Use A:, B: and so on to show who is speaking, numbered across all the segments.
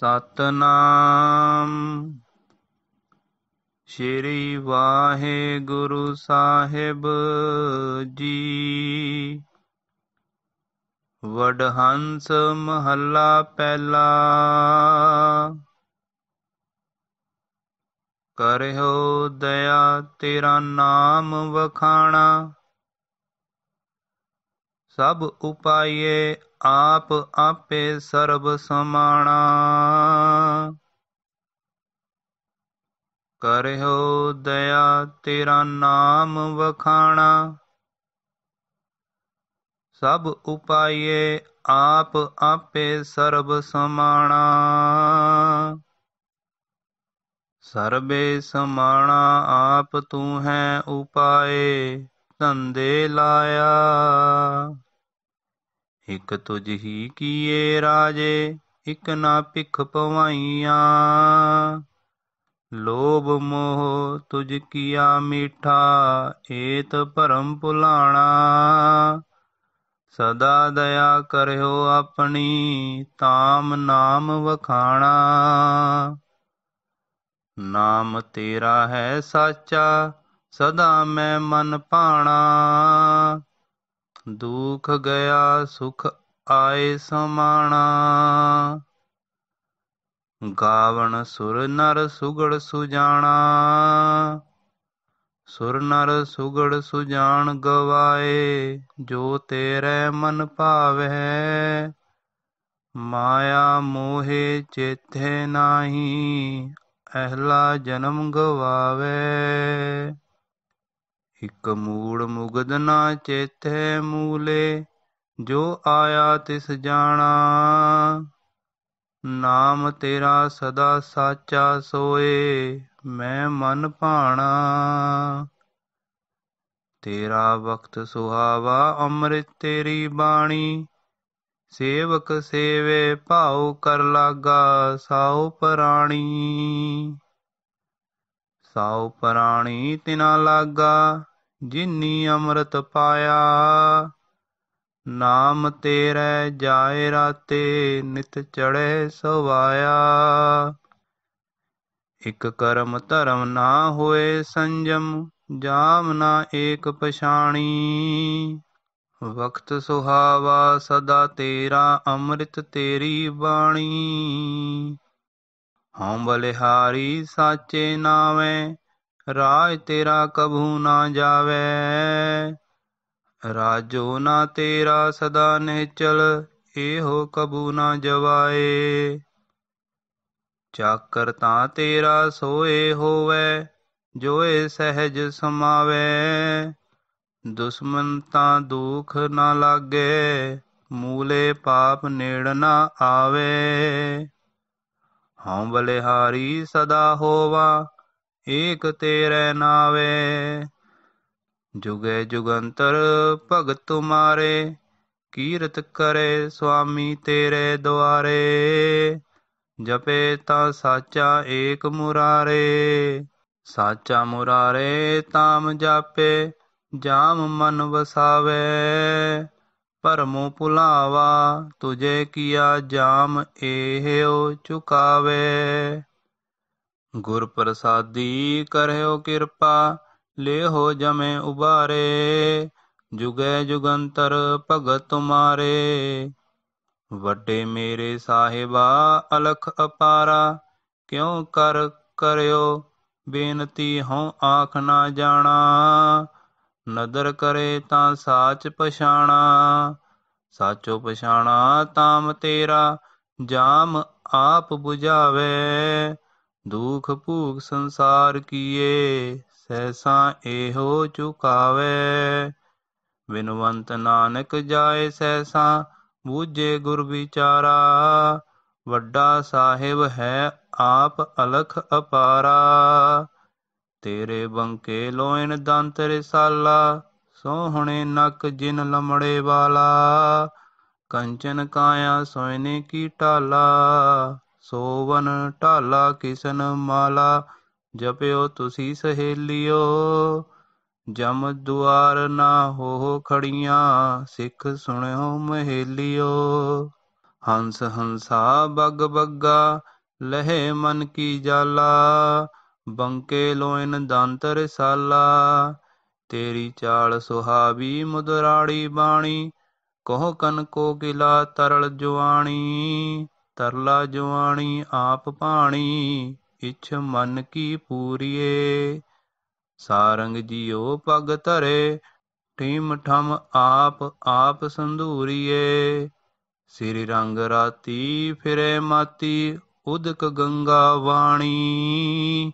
A: ਸਤਨਾਮ ਸ਼੍ਰੀ ਵਾਹਿਗੁਰੂ ਸਾਹਿਬ ਜੀ ਵਡਹੰਸ ਮਹੱਲਾ ਪਹਿਲਾ ਕਰਿਓ ਦਇਆ ਤੇਰਾ ਨਾਮ ਵਖਾਣਾ ਸਭ ਉਪਾਈਏ ਆਪ ਆਪੇ ਸਰਬ ਸਮਾਣਾ ਕਰਿਓ ਦਇਆ ਤੇਰਾ ਨਾਮ ਵਖਾਣਾ ਸਭ ਉਪਾਈਏ ਆਪ ਆਪੇ ਸਰਬ ਸਮਾਣਾ ਸਰਬੇ ਸਮਾਣਾ ਆਪ ਤੂੰ ਹੈ ਉਪਾਏ ਧੰਦੇ ਲਾਇਆ ਇਕ ਤੁਝ ਹੀ ਕੀਏ ਰਾਜੇ ਇਕ ਨਾ ਭਿਖ ਪਵਾਈਆਂ ਲੋਭ ਮੋਹ ਤੁਝ ਕੀਆ ਮੀਠਾ ਏਤ ਭਰਮ ਭੁਲਾਣਾ ਸਦਾ ਦਇਆ ਕਰਿਓ ਆਪਣੀ ਤਾਮ ਨਾਮ ਵਖਾਣਾ ਨਾਮ ਤੇਰਾ ਹੈ ਸਾਚਾ ਸਦਾ ਮੈਂ ਮਨ ਪਾਣਾ ਦੁਖ ਗਿਆ ਸੁਖ ਆਏ ਸਮਾਣਾ ਗਾਵਣ ਸੁਰ ਨਰ ਸੁਗੜ ਸੁਜਾਣਾ ਸੁਰ ਨਰ ਸੁਗੜ ਸੁਜਾਣ ਗਵਾਏ ਜੋ ਤੇਰੇ ਮਨ ਭਾਵੈ ਮਾਇਆ ਮੋਹੇ ਚੇਤੇ ਨਾਹੀ ਅਹਲਾ ਜਨਮ ਗਵਾਵੇ ਇਕ ਮੂੜ ਮੁਗਦ ਨਾ ਚੇਤੈ ਮੂਲੇ ਜੋ ਆਇਆ ਤਿਸ ਜਾਣਾ ਨਾਮ ਤੇਰਾ ਸਦਾ ਸਾਚਾ ਸੋਏ ਮੈਂ ਮਨ ਭਾਣਾ ਤੇਰਾ ਵਕਤ ਸੁਹਾਵਾ ਅੰਮ੍ਰਿਤ ਤੇਰੀ ਬਾਣੀ ਸੇਵਕ ਸੇਵੇ ਭਾਉ ਕਰ ਲਾਗਾ ਸਾਉ ਪ੍ਰਾਣੀ ਸਾਉ ਪ੍ਰਾਣੀ ਤਿਨਾ ਲਾਗਾ ਜਿਨੀ ਅੰਮ੍ਰਿਤ ਪਾਇਆ ਨਾਮ ਤੇਰੇ ਜਾਏ ਰਾਤੇ ਨਿਤ ਚੜ੍ਹੇ ਸਵਾਇਆ ਇਕ ਕਰਮ ਧਰਮ ਨਾ ਹੋਏ ਸੰਜਮ ਜਾਮ ਨਾ ਏਕ ਪਛਾਣੀ ਵਕਤ ਸੁਹਾਵਾ ਸਦਾ ਤੇਰਾ ਅੰਮ੍ਰਿਤ ਤੇਰੀ ਬਾਣੀ ਹਉ ਬਲਿਹਾਰੀ ਸਾਚੇ ਨਾਵੇਂ ਰਾਜ ਤੇਰਾ ਕਭੂ ਨਾ ਜਾਵੇ ਰਾਜੋ ਨਾ ਤੇਰਾ ਸਦਾ ਨਿਚਲ ਇਹੋ ਕਭੂ ਨਾ ਜਵਾਏ ਚਾਕਰ ਤਾਂ ਤੇਰਾ ਸੋਏ ਹੋਵੇ ਜੋਏ ਸਹਿਜ ਸਮਾਵੇ ਦੁਸ਼ਮਨ ਤਾਂ ਦੁਖ ਨਾ ਲਾਗੇ ਮੂਲੇ ਪਾਪ ਨੇੜ ਨਾ ਆਵੇ ਹਉ ਹਾਰੀ ਸਦਾ ਹੋਵਾ ਏਕ ਤੇਰੇ ਨਾਵੇ ਜੁਗੇ ਜੁਗੰਤਰ ਭਗਤ ਤੁਮਾਰੇ ਕੀਰਤ ਕਰੇ ਸੁਆਮੀ ਤੇਰੇ ਦੁਆਰੇ ਜਪੇ ਤਾਂ ਸਾਚਾ ਏਕ ਮੁਰਾਰੇ ਸਾਚਾ ਮੁਰਾਰੇ ਤਾਮ ਜਾਪੇ ਜਾਮ ਮਨ ਵਸਾਵੇ ਪਰਮੋ ਭੁਲਾਵਾ ਤੁਝੇ ਕੀਆ ਜਾਮ ਏਹੋ ਚੁਕਾਵੇ ਗੁਰ ਪ੍ਰਸਾਦੀ ਕਰਿਓ ਕਿਰਪਾ ਲਿਹੋ ਜਮੇ ਉਬਾਰੇ ਜੁਗੈ ਜੁਗੰਤਰ ਭਗਤ ਤੁਮਾਰੇ ਵੱਡੇ ਮੇਰੇ ਸਾਹਿਬਾ ਅਲਖ ਅਪਾਰਾ ਕਿਉ ਕਰ ਕਰਿਓ ਬੇਨਤੀ ਹਉ ਆਖ ਨਾ ਜਾਣਾ ਨਦਰ ਕਰੇ ਤਾਂ ਸਾਚ ਪਛਾਣਾ ਸਾਚੋ ਪਛਾਣਾ ਤਾਮ ਤੇਰਾ ਜਾਮ ਆਪ 부ਝਾਵੇ ਦੁਖ ਭੂਗ ਸੰਸਾਰ ਕੀਏ ਸਹਸਾ ਇਹੋ ਚੁਕਾਵੇ ਬਿਨਵੰਤ ਨਾਨਕ ਜਾਏ ਸਹਸਾ ਬੂਝੇ ਗੁਰ ਵਿਚਾਰਾ ਵੱਡਾ ਸਾਹਿਬ ਹੈ ਆਪ ਅਲਖ ਅਪਾਰਾ ਤੇਰੇ ਬੰਕੇ ਲੋਇਨ ਦੰਤ ਰਸਾਲਾ ਸੋਹਣੇ ਨਕ ਜਿਨ ਲਮੜੇ ਵਾਲਾ ਕੰਚਨ ਕਾਇਆ ਸੋਇਨੇ ਕੀ ਟਾਲਾ ਸੋਵਨ ਢਾਲਾ ਕਿਸਨ ਮਾਲਾ ਜਪਿਓ ਤੁਸੀਂ ਸਹੇਲਿਓ ਜਮ ਦੁਆਰ ਨਾ ਹੋ ਖੜੀਆਂ ਸਿੱਖ ਸੁਣਿਓ ਮਹੇਲਿਓ ਹੰਸ ਹੰਸਾ ਬਗ ਬੱਗਾ ਲਹੇ ਮਨ ਕੀ ਜਾਲਾ ਬੰਕੇ ਲੋਇਨ ਦੰਤ ਰਸਾਲਾ ਤੇਰੀ ਚਾਲ ਸੁਹਾਵੀ ਮੁਦਰਾੜੀ ਬਾਣੀ ਕੋਹ ਕਨ ਕੋ ਗਿਲਾ ਤਰਲ ਜਵਾਣੀ ਤਰਲਾ ਜਵਾਨੀ ਆਪ ਪਾਣੀ ਇਛ ਮਨ ਕੀ ਪੂਰੀਏ ਸਾਰੰਗ ਜੀਓ ਪਗ ਧਰੇ ਠੀਮ ਠਮ ਆਪ ਆਪ ਸੰਧੂਰੀਏ ਸ੍ਰੀ ਰੰਗ ਰਾਤੀ ਫਿਰੇ ਮਾਤੀ ਉਦਕ ਗੰਗਾ ਵਾਣੀ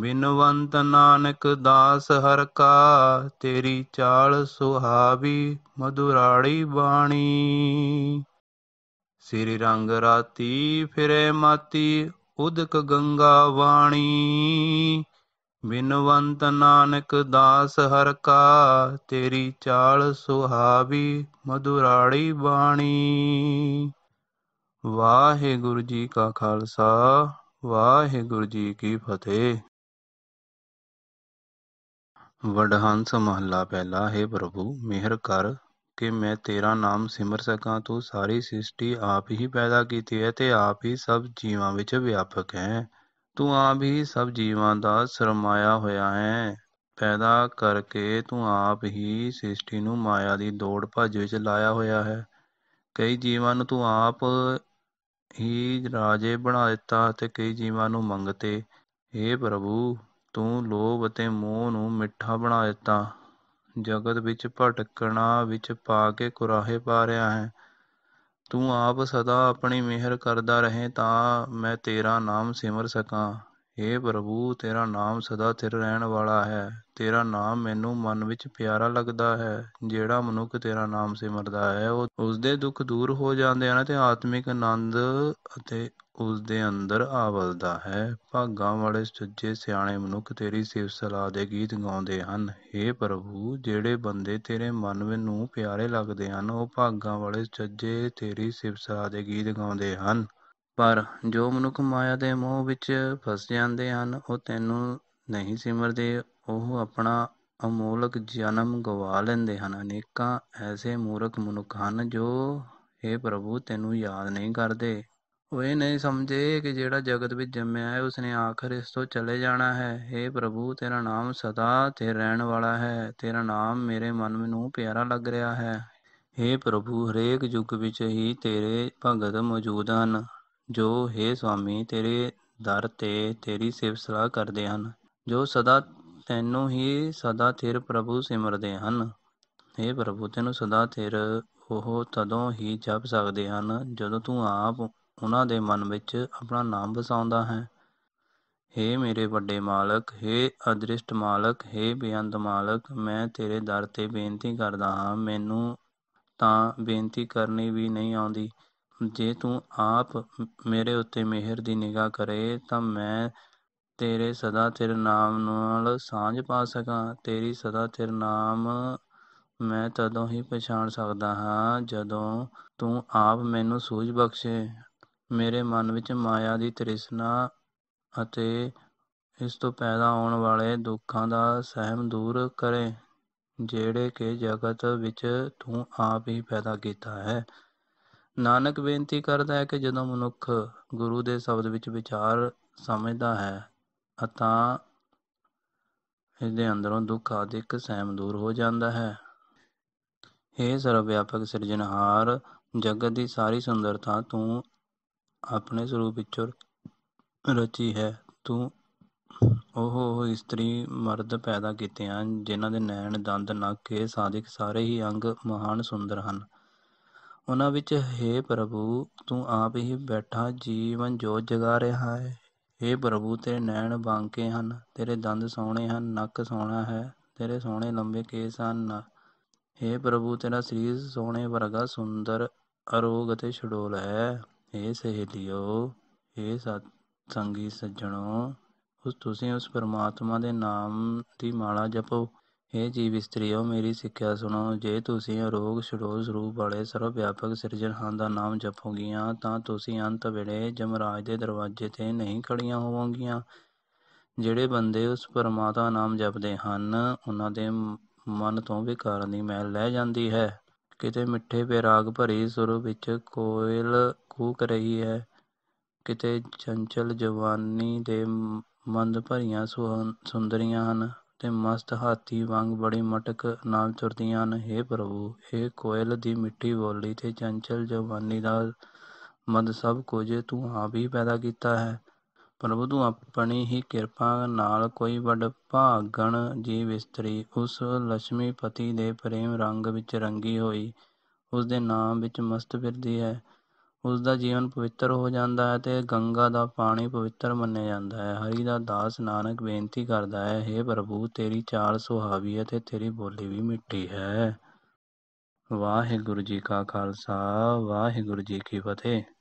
A: ਬਿਨਵੰਤ ਨਾਨਕ ਦਾਸ ਹਰ ਕਾ ਤੇਰੀ ਚਾਲ ਸੁਹਾਵੀ ਮਧੁਰਾੜੀ ਬਾਣੀ ਸ੍ਰੀ ਰੰਗ ਰਾਤੀ ਫਿਰੇ ਮਾਤੀ ਉਦਕ ਗੰਗਾ ਵਾਣੀ ਬਿਨਵੰਤ ਨਾਨਕ ਦਾਸ ਹਰ ਕਾ ਤੇਰੀ ਚਾਲ ਸੁਹਾਵੀ ਮਧੁਰਾੜੀ ਬਾਣੀ ਵਾਹਿਗੁਰੂ ਜੀ ਕਾ ਖਾਲਸਾ ਵਾਹਿਗੁਰੂ ਜੀ ਕੀ ਫਤਿਹ ਵਡਹੰਸ ਮਹੱਲਾ ਪਹਿਲਾ ਹੈ ਪ੍ਰਭੂ ਮਿਹਰ ਕਰ ਕਿ ਮੈਂ ਤੇਰਾ ਨਾਮ ਸਿਮਰ ਸਕਾਂ ਤੂੰ ਸਾਰੀ ਸ੍ਰਿਸ਼ਟੀ ਆਪ ਹੀ ਪੈਦਾ ਕੀਤੀ ਹੈ ਤੇ ਆਪ ਹੀ ਸਭ ਜੀਵਾਂ ਵਿੱਚ ਵਿਆਪਕ ਹੈ ਤੂੰ ਆਪ ਹੀ ਸਭ ਜੀਵਾਂ ਦਾ ਸਰਮਾਇਆ ਹੋਇਆ ਹੈ ਪੈਦਾ ਕਰਕੇ ਤੂੰ ਆਪ ਹੀ ਸ੍ਰਿਸ਼ਟੀ ਨੂੰ ਮਾਇਆ ਦੀ ਦੌੜ ਭੱਜ ਵਿੱਚ ਲਾਇਆ ਹੋਇਆ ਹੈ ਕਈ ਜੀਵਾਂ ਨੂੰ ਤੂੰ ਆਪ ਹੀ ਰਾਜੇ ਬਣਾ ਦਿੱਤਾ ਤੇ ਕਈ ਜੀਵਾਂ ਨੂੰ ਮੰਗਤੇ ਏ ਪ੍ਰਭੂ ਤੂੰ ਲੋਭ ਅਤੇ ਮੋਹ ਨੂੰ ਮਿੱਠਾ ਬਣਾ ਦਿੱਤਾ ਜਗਤ ਵਿੱਚ ਭਟਕਣਾ ਵਿੱਚ ਪਾ ਕੇ ਕੁਰਾਹੇ ਪਾ ਰਿਹਾ ਹੈ ਤੂੰ ਆਪ ਸਦਾ ਆਪਣੀ ਮਿਹਰ ਕਰਦਾ ਰਹੇ ਤਾਂ ਮੈਂ ਤੇਰਾ ਨਾਮ ਸਿਮਰ ਸਕਾਂ ਹੇ ਪ੍ਰਭੂ ਤੇਰਾ ਨਾਮ ਸਦਾ ਸਥਿਰ ਰਹਿਣ ਵਾਲਾ ਹੈ ਤੇਰਾ ਨਾਮ ਮੈਨੂੰ ਮਨ ਵਿੱਚ ਪਿਆਰਾ ਲੱਗਦਾ ਹੈ ਜਿਹੜਾ ਮਨੁੱਖ ਤੇਰਾ ਨਾਮ ਸਿਮਰਦਾ ਹੈ ਉਹ ਉਸਦੇ ਦੁੱਖ ਦੂਰ ਹੋ ਜਾਂਦੇ ਹਨ ਤੇ ਆਤਮਿਕ ਆਨੰਦ ਅਤੇ ਉਸ ਦੇ ਅੰਦਰ ਆਵਲਦਾ ਹੈ ਭਾਗਾਂ ਵਾਲੇ ਸੱਜੇ ਸਿਆਣੇ ਮਨੁੱਖ ਤੇਰੀ ਸਿਫਤ ਸਲਾਹ ਦੇ ਗੀਤ ਗਾਉਂਦੇ ਹਨ हे ਪ੍ਰਭੂ ਜਿਹੜੇ ਬੰਦੇ ਤੇਰੇ ਮਨ ਨੂੰ ਪਿਆਰੇ ਲੱਗਦੇ ਹਨ ਉਹ ਭਾਗਾਂ ਵਾਲੇ ਸੱਜੇ ਤੇਰੀ ਸਿਫਤ ਸਲਾਹ ਦੇ ਗੀਤ ਗਾਉਂਦੇ ਹਨ ਪਰ ਜੋ ਮਨੁੱਖ ਮਾਇਆ ਦੇ ਮੋਹ ਵਿੱਚ ਫਸ ਜਾਂਦੇ ਹਨ ਉਹ ਤੈਨੂੰ ਨਹੀਂ ਸਿਮਰਦੇ ਉਹ ਆਪਣਾ ਅਮੋਲਕ ਜਨਮ ਗਵਾ ਲੈਂਦੇ ਹਨ ਅਨੇਕਾਂ ਐਸੇ ਮੂਰਖ ਮਨੁੱਖ ਹਨ ਜੋ हे ਪ੍ਰਭੂ ਤੈਨੂੰ ਯਾਦ ਨਹੀਂ ਕਰਦੇ ਉਹ ਇਹ ਨਹੀਂ ਸਮਝੇ ਕਿ ਜਿਹੜਾ ਜਗਤ ਵਿੱਚ ਜੰਮਿਆ ਹੈ ਉਸਨੇ ਆਖਰ ਇਸ ਤੋਂ ਚਲੇ ਜਾਣਾ ਹੈ हे ਪ੍ਰਭੂ ਤੇਰਾ ਨਾਮ ਸਦਾ ਤੇ ਰਹਿਣ ਵਾਲਾ ਹੈ ਤੇਰਾ ਨਾਮ ਮੇਰੇ ਮਨ ਨੂੰ ਪਿਆਰਾ ਲੱਗ ਰਿਹਾ ਹੈ हे ਪ੍ਰਭੂ ਹਰੇਕ ਯੁੱਗ ਵਿੱਚ ਹੀ ਤੇਰੇ ਭਗਤ ਮੌਜੂਦ ਹਨ ਜੋ ਹੈ ਸੁਆਮੀ ਤੇਰੇ ਦਰ ਤੇ ਤੇਰੀ ਸਿਫਤ ਸਲਾਹ ਕਰਦੇ ਹਨ ਜੋ ਸਦਾ ਤੈਨੂੰ ਹੀ ਸਦਾ ਥਿਰ ਪ੍ਰਭੂ ਸਿਮਰਦੇ ਹਨ हे ਪ੍ਰਭੂ ਤੈਨੂੰ ਸਦਾ ਥਿਰ ਉਹ ਤਦੋਂ ਹੀ ਜਪ ਸਕਦੇ ਹਨ ਜਦੋਂ ਤੂੰ ਆਪ ਉਹਨਾਂ ਦੇ ਮਨ ਵਿੱਚ ਆਪਣਾ ਨਾਮ ਵਸਾਉਂਦਾ ਹੈ हे ਮੇਰੇ ਵੱਡੇ ਮਾਲਕ हे ਅਦ੍ਰਿਸ਼ਟ ਮਾਲਕ हे ਬੇਅੰਤ ਮਾਲਕ ਮੈਂ ਤੇਰੇ ਦਰ ਤੇ ਬੇਨਤੀ ਕਰਦਾ ਹਾਂ ਮੈਨੂੰ ਤਾਂ ਬੇਨਤੀ ਕਰਨੀ ਵੀ ਨਹੀਂ ਆਉਂਦੀ ਜੇ ਤੂੰ ਆਪ ਮੇਰੇ ਉੱਤੇ ਮਿਹਰ ਦੀ ਨਿਗਾਹ ਕਰੇ ਤਾਂ ਮੈਂ ਤੇਰੇ ਸਦਾ ਤੇਰੇ ਨਾਮ ਨਾਲ ਸਾਂਝ ਪਾ ਸਕਾਂ ਤੇਰੀ ਸਦਾ ਤੇਰੇ ਨਾਮ ਮੈਂ ਤਦੋਂ ਹੀ ਪਛਾਣ ਸਕਦਾ ਹਾਂ ਜਦੋਂ ਤੂੰ ਆਪ ਮੈਨੂੰ ਸੂਝ ਬਖਸ਼ੇ ਮੇਰੇ ਮਨ ਵਿੱਚ ਮਾਇਆ ਦੀ ਤ੍ਰਿਸ਼ਨਾ ਅਤੇ ਇਸ ਤੋਂ ਪੈਦਾ ਆਉਣ ਵਾਲੇ ਦੁੱਖਾਂ ਦਾ ਸਹਿਮ ਦੂਰ ਕਰੇ ਜਿਹੜੇ ਕਿ ਜਗਤ ਵਿੱਚ ਤੂੰ ਆਪ ਹੀ ਪੈਦਾ ਕੀਤਾ ਹੈ ਨਾਨਕ ਬੇਨਤੀ ਕਰਦਾ ਹੈ ਕਿ ਜਦੋਂ ਮਨੁੱਖ ਗੁਰੂ ਦੇ ਸ਼ਬਦ ਵਿੱਚ ਵਿਚਾਰ ਸਮਝਦਾ ਹੈ ਤਾਂ ਇਸ ਦੇ ਅੰਦਰੋਂ ਦੁੱਖ ਆਦਿਕ ਸਹਿਮ ਦੂਰ ਹੋ ਜਾਂਦਾ ਹੈ हे ਸਰਵ ਵਿਆਪਕ ਸਿਰਜਣਹਾਰ ਜਗਤ ਦੀ ਸਾਰੀ ਸੁੰਦਰਤਾ ਤੂੰ ਆਪਣੇ ਸਰੂਪ ਵਿੱਚ ਰਚੀ ਹੈ ਤੂੰ ਉਹ ਉਹ ਇਸਤਰੀ ਮਰਦ ਪੈਦਾ ਕੀਤੇ ਹਨ ਜਿਨ੍ਹਾਂ ਦੇ ਨੈਣ ਦੰਦ ਨੱਕ ਇਹ ਸਾਦਿਕ ਸਾਰੇ ਹੀ ਅੰਗ ਮਹਾਨ ਸੁੰਦਰ ਹਨ ਉਹਨਾਂ ਵਿੱਚ हे ਪ੍ਰਭੂ ਤੂੰ ਆਪ ਹੀ ਬੈਠਾ ਜੀਵਨ ਜੋਤ ਜਗਾ ਰਿਹਾ ਹੈ हे ਪ੍ਰਭੂ ਤੇਰੇ ਨੈਣ ਬਾਂਕੇ ਹਨ ਤੇਰੇ ਦੰਦ ਸੋਹਣੇ ਹਨ ਨੱਕ ਸੋਹਣਾ ਹੈ ਤੇਰੇ ਸੋਹਣੇ ਲੰਬੇ ਕੇਸ ਹਨ हे ਪ੍ਰਭੂ ਤੇਰਾ ਸਰੀਰ ਸੋਹਣੇ ਵਰਗਾ ਸੁੰਦਰ ਅਰੋਗ ਅਤੇ ਛਡੋਲ ਹੈ ਹੇ ਸਹੇਲਿਓ ਸਤ ਸੰਗੀ ਸੱਜਣੋ ਉਸ ਤੁਸੀਂ ਉਸ ਪਰਮਾਤਮਾ ਦੇ ਨਾਮ ਦੀ ਮਾਲਾ ਜਪੋ ਇਹ ਜੀਵ ਇਸਤਰੀਓ ਮੇਰੀ ਸਿੱਖਿਆ ਸੁਣੋ ਜੇ ਤੁਸੀਂ ਅਰੋਗ ਸਰੋਜ ਰੂਪ ਵਾਲੇ ਸਰਵ ਵਿਆਪਕ ਸਿਰਜਣਹਾਰ ਦਾ ਨਾਮ ਜਪੋਗੀਆਂ ਤਾਂ ਤੁਸੀਂ ਅੰਤ ਵੇਲੇ ਜਮਰਾਜ ਦੇ ਦਰਵਾਜ਼ੇ ਤੇ ਨਹੀਂ ਖੜੀਆਂ ਹੋਵੋਗੀਆਂ ਜਿਹੜੇ ਬੰਦੇ ਉਸ ਪਰਮਾਤਮਾ ਨਾਮ ਜਪਦੇ ਹਨ ਉਹਨਾਂ ਦੇ ਮਨ ਤੋਂ ਵਿਕਾਰਾਂ ਦੀ ਮੈਲ ਲੈ ਜਾਂਦੀ ਹੈ ਕਿਤੇ ਮਿੱਠੇ ਪਿਰਾਗ ਭਰੀ ਸੁਰ ਵਿੱਚ ਕੋਇਲ ਕੂਕ ਰਹੀ ਹੈ ਕਿਤੇ ਚੰਚਲ ਜਵਾਨੀ ਦੇ ਮੰਦ ਭਰੀਆਂ ਸੁੰਦਰੀਆਂ ਹਨ ਤੇ ਮਸਤ ਹਾਥੀ ਵਾਂਗ ਬੜੀ ਮਟਕ ਨਾਲ ਚੁਰਦੀਆਂ ਹਨ हे ਪ੍ਰਭੂ ਇਹ ਕੋਇਲ ਦੀ ਮਿੱਠੀ ਬੋਲੀ ਤੇ ਚੰਚਲ ਜਵਾਨੀ ਦਾ ਮਦ ਸਭ ਕੁਝ ਤੂੰ ਆਪ ਹੀ ਪੈਦਾ ਕੀਤਾ ਹੈ ਪ੍ਰਭੂ ਤੂੰ ਆਪਣੀ ਹੀ ਕਿਰਪਾ ਨਾਲ ਕੋਈ ਵੱਡ ਭਾਗਣ ਜੀ ਵਿਸਤਰੀ ਉਸ ਲక్ష్ਮੀ ਪਤੀ ਦੇ ਪ੍ਰੇਮ ਰੰਗ ਵਿੱਚ ਰੰਗੀ ਹੋਈ ਉਸ ਦੇ ਨਾਮ ਵਿੱਚ ਮਸਤ ਫਿਰਦੀ ਹੈ ਉਸ ਦਾ ਜੀਵਨ ਪਵਿੱਤਰ ਹੋ ਜਾਂਦਾ ਹੈ ਤੇ ਗੰਗਾ ਦਾ ਪਾਣੀ ਪਵਿੱਤਰ ਮੰਨਿਆ ਜਾਂਦਾ ਹੈ ਹਰੀ ਦਾ ਦਾਸ ਨਾਨਕ ਬੇਨਤੀ ਕਰਦਾ ਹੈ हे ਪ੍ਰਭੂ ਤੇਰੀ ਚਾਲ ਸੁਹਾਵੀ ਹੈ ਤੇ ਤੇਰੀ ਬੋਲੀ ਵੀ ਮਿੱਠੀ ਹੈ ਵਾਹਿਗੁਰੂ ਜੀ ਕਾ ਖਾਲਸਾ ਵਾਹਿਗੁਰੂ ਜੀ ਕੀ ਫਤਿਹ